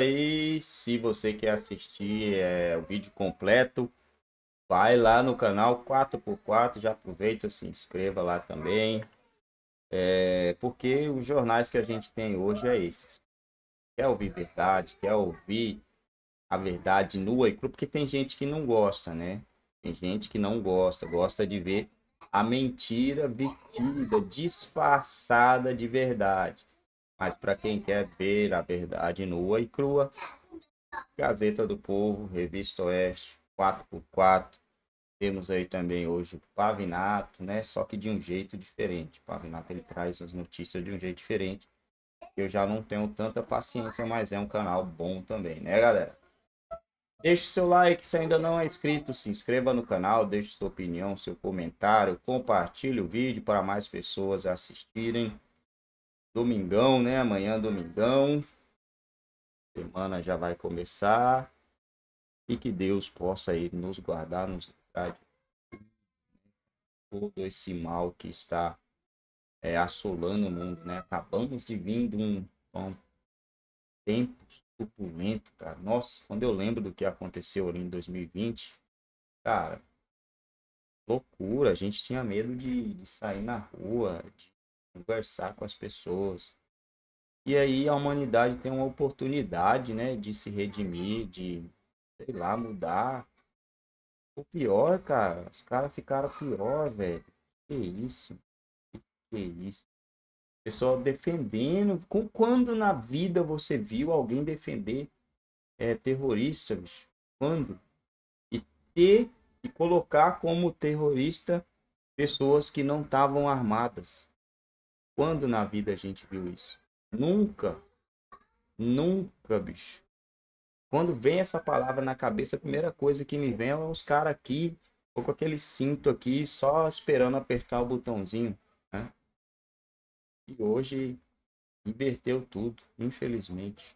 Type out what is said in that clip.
aí. Se você quer assistir é, o vídeo completo, vai lá no canal 4x4, já aproveita, se inscreva lá também. É, porque os jornais que a gente tem hoje é esses. Quer ouvir verdade, quer ouvir a verdade nua e crua, porque tem gente que não gosta, né? Tem gente que não gosta, gosta de ver a mentira vestida, disfarçada de verdade mas para quem quer ver a verdade nua e crua. Gazeta do Povo, Revista Oeste, 4x4. Temos aí também hoje o Pavinato, né? Só que de um jeito diferente. O Pavinato ele traz as notícias de um jeito diferente. Eu já não tenho tanta paciência, mas é um canal bom também, né, galera? Deixe seu like se ainda não é inscrito, se inscreva no canal, deixe sua opinião, seu comentário, compartilhe o vídeo para mais pessoas assistirem. Domingão, né? Amanhã, domingão. Semana já vai começar. E que Deus possa aí nos guardar, nos livrar de todo esse mal que está é, assolando o mundo, né? Acabamos de vir de um, um tempo turbulento, cara. Nossa, quando eu lembro do que aconteceu ali em 2020, cara, loucura. A gente tinha medo de, de sair na rua, de conversar com as pessoas. E aí a humanidade tem uma oportunidade, né, de se redimir, de, sei lá, mudar. O pior, cara, os caras ficaram pior, velho. Que isso? Que, que isso? Pessoal defendendo. Com, quando na vida você viu alguém defender é, terrorista, bicho? Quando? E ter e colocar como terrorista pessoas que não estavam armadas. Quando na vida a gente viu isso? Nunca. Nunca, bicho. Quando vem essa palavra na cabeça, a primeira coisa que me vem é os caras aqui, ou com aquele cinto aqui, só esperando apertar o botãozinho. Né? E hoje inverteu tudo, infelizmente.